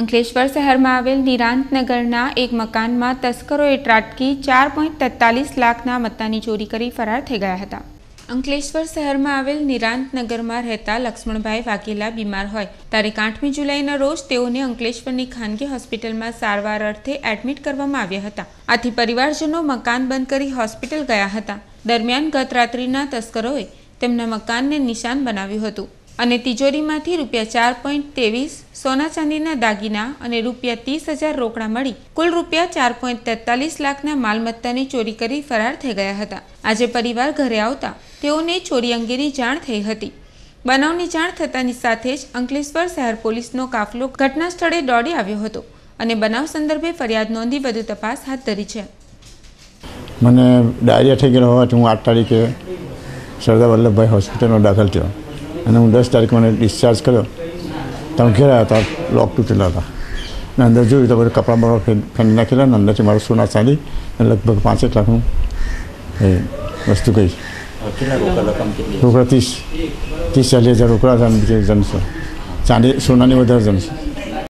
અંકલેશ્વર શહેરમાં આવેલ નિરાંતનગરના એક મકાનમાં તસ્કરોએ ત્રાટકી ચાર પોઈન્ટ તેતાલીસ લાખના મત્તાની ચોરી કરી ફરાર થઈ ગયા હતા અંકલેશ્વર શહેરમાં આવેલ નિરાંતનગરમાં રહેતા લક્ષ્મણભાઈ વાઘેલા બીમાર હોય તારીખ આઠમી જુલાઈના રોજ તેઓને અંકલેશ્વરની ખાનગી હોસ્પિટલમાં સારવાર અર્થે એડમિટ કરવામાં આવ્યા હતા આથી પરિવારજનો મકાન બંધ કરી હોસ્પિટલ ગયા હતા દરમિયાન ગત રાત્રિના તસ્કરોએ તેમના મકાનને નિશાન બનાવ્યું હતું અને તિજોરીમાંથી રૂપિયા ચાર પોઈન્ટ ત્રેવીસ સોના ચાંદીના દાગીના અને રૂપિયા ત્રીસ હજાર રોકડા મળી કુલ રૂપિયા ચાર પોઈન્ટ તેતાલીસ લાખના માલમત્તાની ચોરી કરી ફરાર થઈ ગયા હતા આજે પરિવાર ઘરે આવતા તેઓને ચોરી અંગેની જાણ થઈ હતી બનાવની જાણ થતાની સાથે જ અંકલેશ્વર શહેર પોલીસનો કાફલો ઘટના સ્થળે દોડી આવ્યો હતો અને બનાવ સંદર્ભે ફરિયાદ નોંધી વધુ તપાસ હાથ ધરી છે મને ડાયરિયા થઈ ગયેલો હોવાથી હું આઠ તારીખે સરદાર વલ્લભભાઈ હોસ્પિટલનો દાખલ થયો અને હું દસ તારીખ મને ડિસ્ચાર્જ કર્યો તમે ઘેરા હતા લોક તૂટેલા હતા ને અંદર જોયું તો બધું કપડાં બપડા ફેંકી નાખેલા ને અંદરથી મારું સોના ચાંદી અને લગભગ પાંચેક લાખનું એ વસ્તુ ગઈ રોકડા ત્રીસ ત્રીસ ચાલીસ હજાર રોકડા હતા બીજે જમશો ચાંદી સોનાની વધારે જમશો